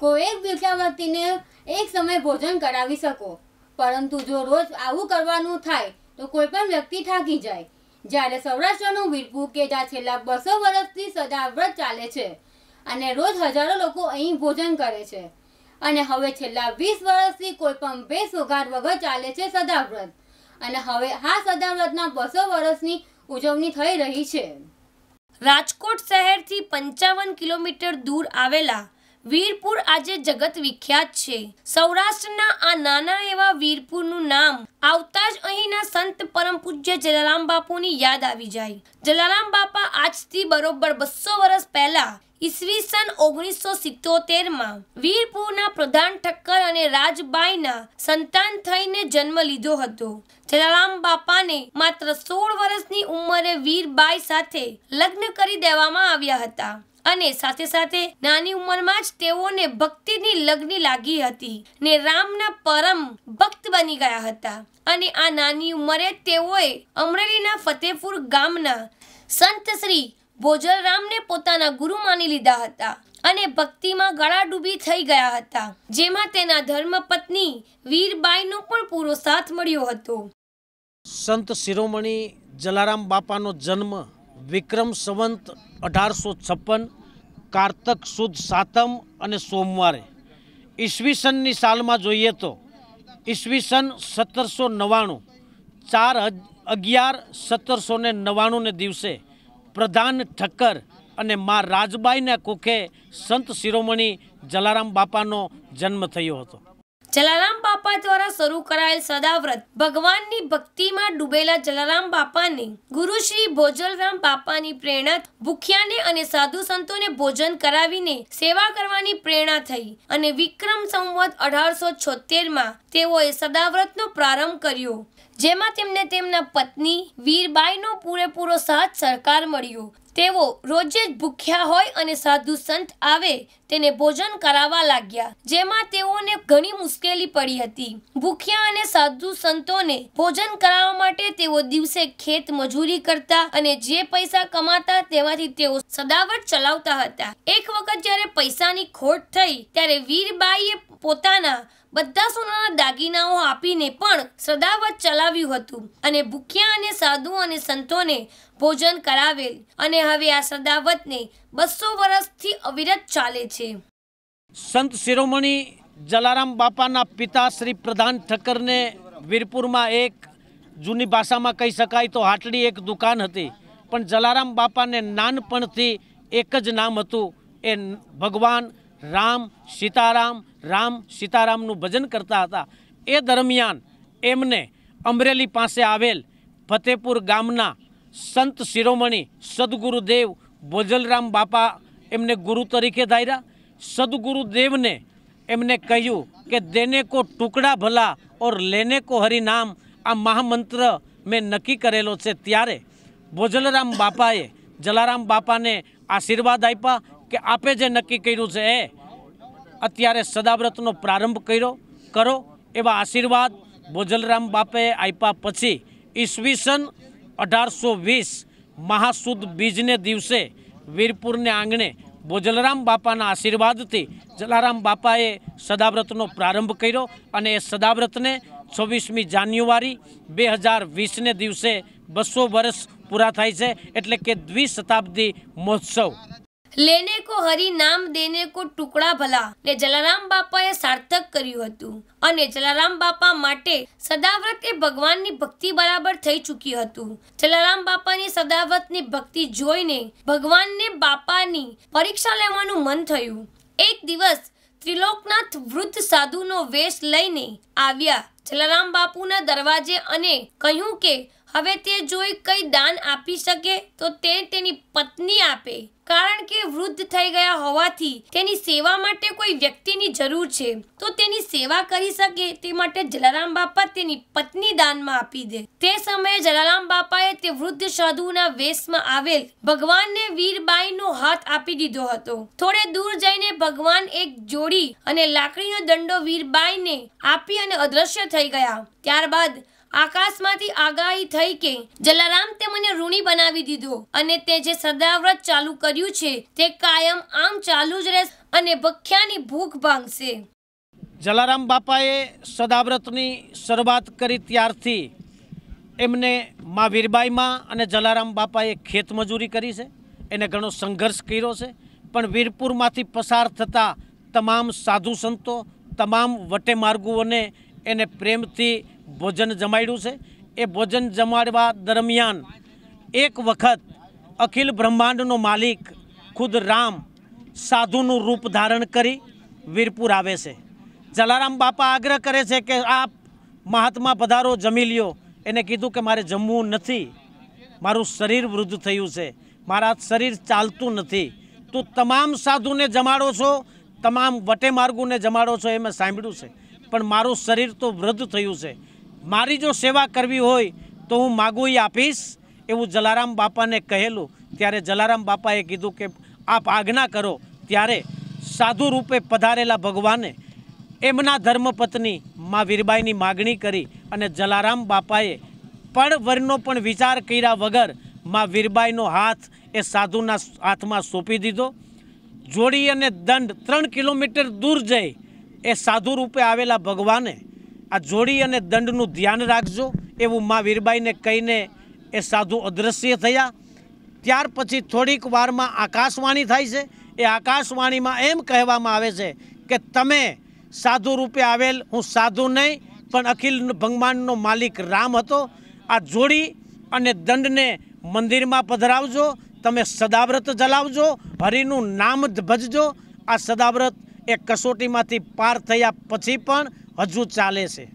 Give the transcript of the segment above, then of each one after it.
કોઈ એક ભિક્ષાવતીને એક સમય ભોજન કરાવી શકો પરંતુ જો રોજ આવું કરવાનું થાય તો કોઈ પણ વ્યક્તિ થાકી જાય જ્યારે સૌરાષ્ટ્રનું વીરપુર કે જ્યાં છેલ્લા બસો વર્ષથી સદાવ્રત ચાલે છે અને રોજ હજારો લોકો અહીં ભોજન કરે છે અને હવે છેલ્લા વીસ વર્ષથી કોઈ પણ બે સોગાર વગર ચાલે છે સદાવ્રત અને હવે આ સદાવ્રતના બસો વર્ષની ઉજવણી થઈ રહી છે રાજકોટ શહેરથી પંચાવન કિલોમીટર દૂર આવેલા વીરપુર આજે જગત વિખ્યાત છે સૌરાષ્ટ્રના આ નાના એવા વીરપુરનું નામ આવતા જ અહીંના સંત પરમ પૂજ્ય જલારામ બાપુની યાદ આવી જાય જલારામ બાપા આજથી બરોબર બસો વર્ષ પહેલા સન ઓગણીસો સિત્તોતેરમાં વીરપુરના પ્રધાન ઠક્કર અને રાજબાઈના સંતાન થઈને જન્મ લીધો હતો જલારામ બાપાને માત્ર સોળ વર્ષની ઉંમરે વીરબાઈ સાથે લગ્ન કરી દેવામાં આવ્યા હતા અને સાથે સાથે નાની ઉંમરમાં જ તેઓને ભક્તિની લગ્ન લાગી હતી ને રામના પરમ ભક્ત બની ગયા હતા અને આ નાની ઉંમરે તેઓએ અમરેલીના ફતેપુર ગામના સંત શ્રી ભોજલરામને પોતાના ગુરુ માની લીધા હતા અને ભક્તિમાં ગળા ડૂબી થઈ ગયા હતા જેમાં તેના ધર્મપત્ની વીરબાઈનો પણ પૂરો સાથ મળ્યો હતો સંત શિરોમણી જલારામ બાપાનો જન્મ વિક્રમ સંવંત અઢારસો છપ્પન કારતક સુદ સાતમ અને સોમવારે ઈસવીસનની સાલમાં જોઈએ તો ઈસવીસન સત્તરસો નવ્વાણું ચાર અગિયાર સત્તરસો ને નવ્વાણુંને દિવસે પ્રધાન ઠક્કર અને મા રાજબાઈના કુખે સંત શિરોમણી જલારામ બાપાનો જન્મ થયો હતો જલારામ બાપા દ્વારા શરૂ કરાયેલ સદાવ્રત ભગવાનની ભક્તિમાં ડૂબેલા જલારામ બાપાને ગુરુ શ્રી ભોજલરામ બાપાની પ્રેરણા ભૂખ્યાને અને સાધુ સંતોને ભોજન કરાવીને સેવા કરવાની પ્રેરણા થઈ અને વિક્રમ સંવત અઢારસો છોતેરમાં તેઓએ સદાવ્રતનો પ્રારંભ કર્યો જેમાં તેમને તેમના પત્ની વીરબાઈનો પૂરેપૂરો સાથ સરકાર મળ્યો તેઓ રોજે જ ભૂખ્યા હોય અને સાધુ સંત આવે તેને ભોજન કરાવવા લાગ્યા જેમાં તેઓને ઘણી મુશ્કેલી પડી હતી ભૂખ્યા અને સાધુ સંતોને ભોજન કરાવવા માટે તેઓ દિવસે ખેત મજૂરી કરતા અને જે પૈસા કમાતા તેમાંથી તેઓ સદાવટ ચલાવતા હતા એક વખત જ્યારે પૈસાની ખોટ થઈ ત્યારે વીરબાઈએ પોતાના બધા સોનાના દાગીનાઓ આપીને પણ સદાવત ચલાવ્યું હતું અને ભૂખ્યા અને સાધુ અને સંતોને ભોજન કરાવેલ અને હવે આ સદાવતને બસો વર્ષથી અવિરત ચાલે છે સંત શિરોમણી જલારામ બાપાના પિતા શ્રી પ્રધાન ઠક્કરને વીરપુરમાં એક જૂની ભાષામાં કહી શકાય તો હાટડી એક દુકાન હતી પણ જલારામ બાપાને નાનપણથી એક જ નામ હતું એ ભગવાન રામ સીતારામ રામ સીતારામનું ભજન કરતા હતા એ દરમિયાન એમને અમરેલી પાસે આવેલ ફતેપુર ગામના સંત શિરોમણી સદગુરુદેવ બોજલરામ બાપા એમને ગુરુ તરીકે ધાર્યા સદગુરુદેવને એમને કહ્યું કે દેને કો ટુકડા ભલા ઓર લેને કો હરિનામ આ મહામંત્ર મેં નક્કી કરેલો છે ત્યારે બોજલરામ બાપાએ જલારામ બાપાને આશીર્વાદ આપ્યા કે આપે જે નક્કી કર્યું છે એ અત્યારે સદાવ્રતનો પ્રારંભ કર્યો કરો એવા આશીર્વાદ બોજલરામ બાપે આપ્યા પછી ઈસવીસન અઢારસો વીસ મહાસુદ બીજને દિવસે વીરપુરને આંગણે બોજલરામ બાપાના આશીર્વાદથી જલારામ બાપાએ સદાવ્રતનો પ્રારંભ કર્યો અને એ સદાવ્રતને છવ્વીસમી જાન્યુઆરી બે હજાર વીસને દિવસે બસો વર્ષ પૂરા થાય છે એટલે કે દ્વિશતાબ્દી મહોત્સવ લેને કો હરી નામ દેને કો ટુકડા ભલા ને જલારામ બાપાએ સાર્થક કર્યું હતું અને જલારામ બાપા માટે સદાવ્રત એ ભગવાનની ભક્તિ બરાબર થઈ ચૂક્યું હતું જલારામ બાપાની સદાવ્રતની ભક્તિ જોઈને ભગવાનને બાપાની પરીક્ષા લેવાનું મન થયું એક દિવસ ત્રિલોકનાથ વૃદ્ધ સાધુનો વેશ લઈને આવ્યા જલારામ બાપુના દરવાજે અને કહ્યું કે હવે તે જોઈ કંઈ દાન આપી શકે તો તે તેની પત્ની આપે કારણ કે વૃદ્ધ થઈ ગયા હોવાથી તેની સેવા માટે કોઈ વ્યક્તિની જરૂર છે તો તેની સેવા કરી શકે તે માટે જલારામ બાપા તેની પત્ની દાનમાં આપી દે તે સમયે જલારામ બાપાએ તે વૃદ્ધ સાધુના વેશમાં આવેલ ભગવાનને વીરબાઈનો હાથ આપી દીધો હતો થોડે દૂર જઈને ભગવાન એક જોડી અને લાકડીનો દંડો વીરબાઈને આપી અને અદ્રશ્ય થઈ ગયા ત્યારબાદ આકાશમાંથી આગાહી થઈ કે જલારામ તે મને ઋણી બનાવી દીધો અને તે જે સદાવ્રત ચાલુ કર્યું છે તે કાયમ આમ ચાલુ જ રહેશે અને ભખ્યાની ભૂખ ભાંગશે જલારામ બાપાએ સદાવ્રતની શરૂઆત કરી ત્યારથી એમને મા વીરબાઈમાં અને જલારામ બાપાએ ખેતમજૂરી કરી છે એને ઘણો સંઘર્ષ કર્યો છે પણ વીરપુરમાંથી પસાર થતા તમામ સાધુ સંતો તમામ વટેમાર્ગુઓને એને પ્રેમથી ભોજન જમાડ્યું છે એ ભોજન જમાડવા દરમિયાન એક વખત અખિલ બ્રહ્માંડનો માલિક ખુદ રામ સાધુનું રૂપ ધારણ કરી વીરપુર આવે છે જલારામ બાપા આગ્રહ કરે છે કે આપ મહાત્મા પધારો જમી લ્યો એને કીધું કે મારે જમવું નથી મારું શરીર વૃદ્ધ થયું છે મારા શરીર ચાલતું નથી તું તમામ સાધુને જમાડો છો તમામ વટેમાર્ગુને જમાડો છો એ મેં સાંભળ્યું છે પણ મારું શરીર તો વૃદ્ધ થયું છે મારી જો સેવા કરવી હોય તો હું માગું એ આપીશ એવું જલારામ બાપાને કહેલું ત્યારે જલારામ બાપાએ કીધું કે આપ આજ્ઞા કરો ત્યારે સાધુ રૂપે પધારેલા ભગવાને એમના ધર્મપત્ની મા વીરબાઈની માગણી કરી અને જલારામ બાપાએ પણ વરનો પણ વિચાર કર્યા વગર મા વીરબાઈનો હાથ એ સાધુના હાથમાં સોંપી દીધો જોડી અને દંડ ત્રણ કિલોમીટર દૂર જઈ એ સાધુ રૂપે આવેલા ભગવાને આ જોડી અને દંડનું ધ્યાન રાખજો એવું મા વીરબાઈને કહીને એ સાધુ અદ્રશ્ય થયા ત્યાર પછી થોડીક વારમાં આકાશવાણી થાય છે એ આકાશવાણીમાં એમ કહેવામાં આવે છે કે તમે સાધુ રૂપે આવેલ હું સાધુ નહીં પણ અખિલ ભગવાનનો માલિક રામ હતો આ જોડી અને દંડને મંદિરમાં પધરાવજો તમે સદાવ્રત જલાવજો હરિનું નામ ભજજો આ સદાવ્રત એ કસોટીમાંથી પાર થયા પછી પણ હજુ ચાલે છે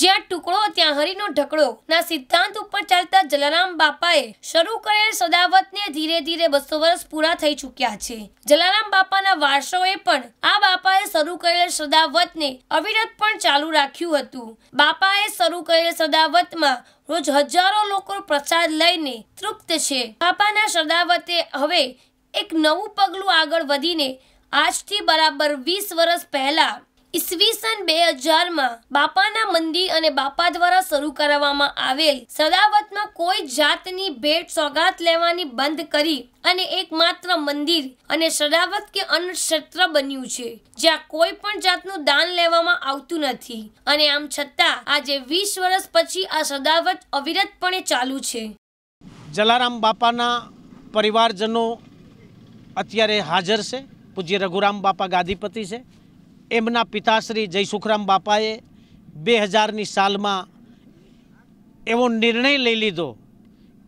જ્યાં ટુકડો ત્યાં હરિનો ઢકડો ના સિદ્ધાંત ઉપર ચાલતા જલારામ બાપાએ શરૂ કરેલ સદાવતને ધીરે ધીરે બસો વર્ષ પૂરા થઈ ચૂક્યા છે જલારામ બાપાના વારસોએ પણ આ બાપાએ શરૂ કરેલ સદાવતને અવિરત પણ ચાલુ રાખ્યું હતું બાપાએ શરૂ કરેલ સદાવતમાં રોજ હજારો લોકો પ્રસાદ લઈને તૃપ્ત છે બાપાના સદાવતે હવે એક નવું પગલું આગળ વધીને આજથી બરાબર વીસ વર્ષ પહેલા ઈસવીસન બે હજારમાં બાપાના મંદિર અને બાપા દ્વારા શરૂ કરાવવામાં આવેલ સદાવતમાં કોઈ જાતની ભેટ સોગાત લેવાની બંધ કરી અને એકમાત્ર મંદિર અને સદાવત કે અન્નક્ષેત્ર બન્યું છે જ્યાં કોઈ પણ જાતનું દાન લેવામાં આવતું નથી અને આમ છતાં આજે વીસ વર્ષ પછી આ સદાવત અવિરતપણે ચાલુ છે જલારામ બાપાના પરિવારજનો અત્યારે હાજર છે પૂજ્ય રઘુરામ બાપા ગાદીપતિ છે એમના પિતાશ્રી જયસુખરામ બાપાએ બે હજારની સાલમાં એવો નિર્ણય લઈ લીધો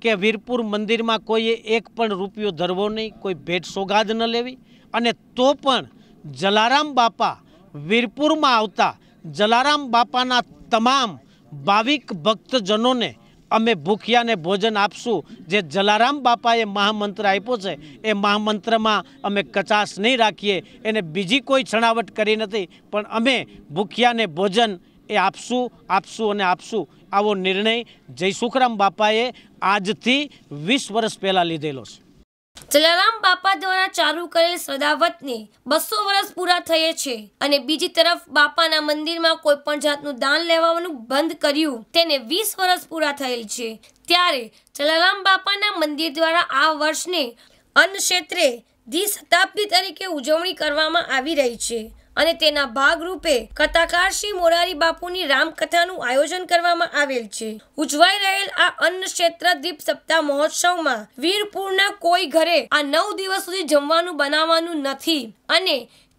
કે વીરપુર મંદિરમાં કોઈએ એક પણ રૂપિયો ધરવો નહીં કોઈ ભેટ સોગાદ ન લેવી અને તો પણ જલારામ બાપા વીરપુરમાં આવતા જલારામ બાપાના તમામ ભાવિક ભક્તજનોને અમે ભૂખ્યાને ભોજન આપશું જે જલારામ બાપાએ મહામંત્ર આપ્યો છે એ મહામંત્રમાં અમે કચાશ નહીં રાખીએ એને બીજી કોઈ છણાવટ કરી નથી પણ અમે ભૂખ્યાને ભોજન એ આપશું આપશું અને આપશું આવો નિર્ણય જય સુખરામ બાપાએ આજથી વીસ વર્ષ પહેલાં લીધેલો છે જલારામ બાપા દ્વારા ચાલુ કરેલ સદાવતને બસો વર્ષ પૂરા થયે છે અને બીજી તરફ બાપાના મંદિરમાં કોઈ પણ જાતનું દાન લેવાનું બંધ કર્યું તેને વીસ વર્ષ પૂરા થયેલ છે ત્યારે જલારામ બાપાના મંદિર દ્વારા આ વર્ષને અન્ન ક્ષેત્રે દ્વિશતાબ્દી તરીકે ઉજવણી કરવામાં આવી રહી છે અને તેના ભાગરૂપે કથાકાર શ્રી મોરારી બાપુની રામકથાનું આયોજન કરવામાં આવેલ છે ઉજવાઈ રહેલ આ અન્ન ક્ષેત્ર દીપ સપ્તાહ મહોત્સવમાં વીરપુરના કોઈ ઘરે આ નવ દિવસ સુધી જમવાનું બનાવવાનું નથી અને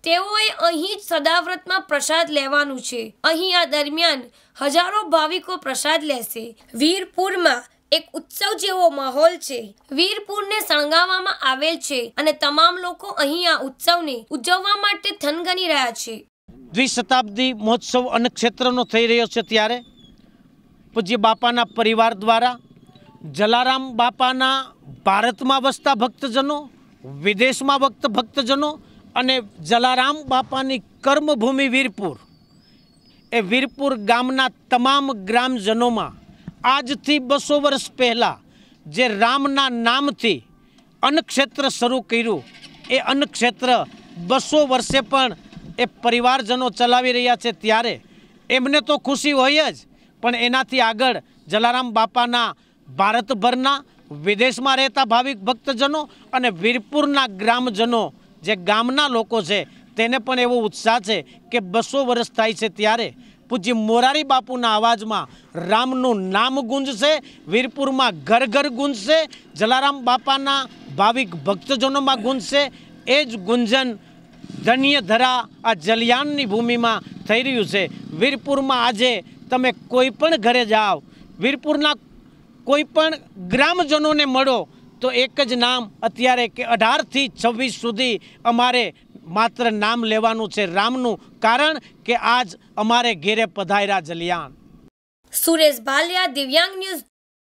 તેઓએ અહીં સદાવ્રતમાં પ્રસાદ લેવાનું છે અહીં આ દરમિયાન હજારો ભાવિકો પ્રસાદ લેશે વીરપુરમાં એક ઉત્સવ જેવો માહોલ છે વીરપુરને શણગાવવામાં આવેલ છે અને તમામ લોકો અહીં આ ઉત્સવને ઉજવવા માટે થનગની રહ્યા છે દ્વિશતાબ્દી મહોત્સવ અનેક ક્ષેત્રનો થઈ રહ્યો છે ત્યારે પૂજ્ય બાપાના પરિવાર દ્વારા જલારામ બાપાના ભારતમાં વસતા ભક્તજનો વિદેશમાં વખત ભક્તજનો અને જલારામ બાપાની કર્મભૂમિ વીરપુર એ વીરપુર ગામના તમામ ગ્રામજનોમાં આજથી બસો વર્ષ પહેલાં જે રામના નામથી અન્નક્ષેત્ર શરૂ કર્યું એ અન્નક્ષેત્ર બસો વર્ષે પણ એ પરિવારજનો ચલાવી રહ્યા છે ત્યારે એમને તો ખુશી હોય જ પણ એનાથી આગળ જલારામ બાપાના ભારતભરના વિદેશમાં રહેતા ભાવિક ભક્તજનો અને વીરપુરના ગ્રામજનો જે ગામના લોકો છે તેને પણ એવો ઉત્સાહ છે કે બસો વર્ષ થાય છે ત્યારે પૂજ્ય મોરારી બાપુના અવાજમાં રામનું નામ ગુંજશે વીરપુરમાં ઘર ઘર ગુંજશે જલારામ બાપાના ભાવિક ભક્તજનોમાં ગુંજશે એ જ ગુંજન ધન્ય ધરા આ જલિયાણની ભૂમિમાં થઈ રહ્યું છે વીરપુરમાં આજે તમે કોઈ પણ ઘરે જાઓ વીરપુરના કોઈ પણ ગ્રામજનોને મળો તો એક જ નામ અત્યારે કે અઢારથી છવ્વીસ સુધી અમારે માત્ર નામ લેવાનું છે રામનું કારણ કે આજ અમારે ઘેરે પધાર્યા જલિયાન સુરેશ ભાલિયા દિવ્યાંગ ન્યૂઝ